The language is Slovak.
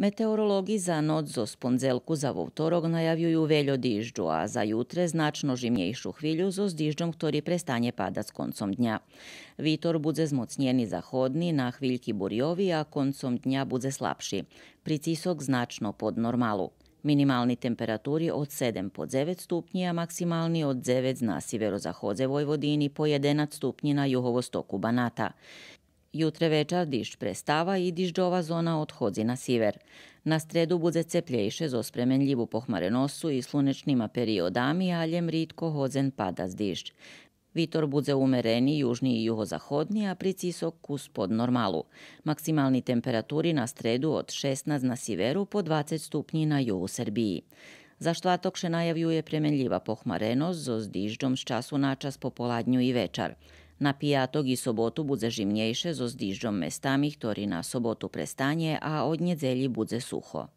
Meteorologi za noc zo sponzelku za vovtorog najavljuju veljo dižđu, a za jutre značno žimnejšu hvilju zo zdižđom, ktorý prestane pada s koncom dňa. Vitor bude zmocnjeni zahodni, na hviljki burjovi, a koncom dňa bude slabši. Pricisok značno pod normalu. Minimalni temperaturi od 7 po 9 stupnji, a maksimalni od 9 na severozahodze Vojvodini po 11 stupnji na juhovostoku Banata. jutre večer diš prestava i dižđova zona odhodzi na siver. Na stredu bude cepljejše z ospremenljivu pohmarenosu i slunečnima periodami, aljem ritko hodzen pada z diš. Vitor bude umereni južni i juhozahodni, a pricisok kus pod normalu. Maksimalni temperaturi na stredu od 16 na siveru po 20 stupnji na juhu Srbiji. Za štvatok še najavljuje premenljiva pohmarenost zo s dižđom s času načas popoladnju i večar. Na piatok i sobotu bude žimnejše, so zdižďom mestami, ktorý na sobotu prestanje, a od nedeli budze suho.